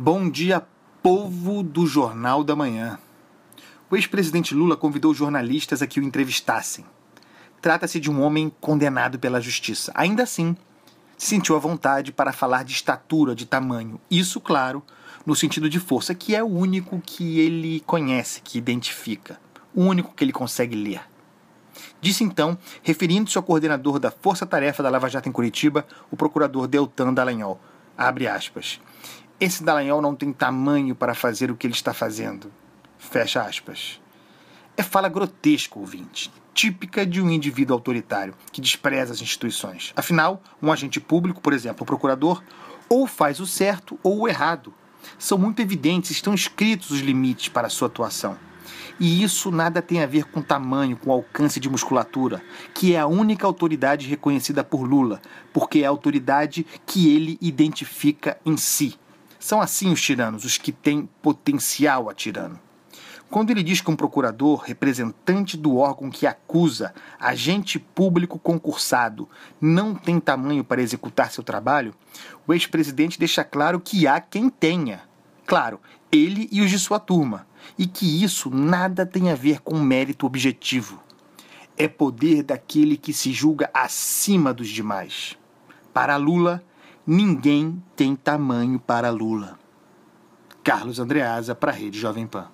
Bom dia, povo do Jornal da Manhã. O ex-presidente Lula convidou jornalistas a que o entrevistassem. Trata-se de um homem condenado pela justiça. Ainda assim, se sentiu à vontade para falar de estatura, de tamanho. Isso, claro, no sentido de força, que é o único que ele conhece, que identifica, o único que ele consegue ler. Disse então, referindo-se ao coordenador da Força Tarefa da Lava Jato em Curitiba, o procurador Deltan Dallagnol. Abre aspas. Esse Dallagnol não tem tamanho para fazer o que ele está fazendo. Fecha aspas. É fala grotesca, ouvinte, típica de um indivíduo autoritário que despreza as instituições. Afinal, um agente público, por exemplo, o procurador, ou faz o certo ou o errado. São muito evidentes, estão escritos os limites para a sua atuação. E isso nada tem a ver com tamanho, com alcance de musculatura, que é a única autoridade reconhecida por Lula, porque é a autoridade que ele identifica em si. São assim os tiranos, os que têm potencial a tirano. Quando ele diz que um procurador, representante do órgão que acusa, agente público concursado, não tem tamanho para executar seu trabalho, o ex-presidente deixa claro que há quem tenha Claro, ele e os de sua turma, e que isso nada tem a ver com mérito objetivo. É poder daquele que se julga acima dos demais. Para Lula, ninguém tem tamanho para Lula. Carlos Andreasa, para a Rede Jovem Pan.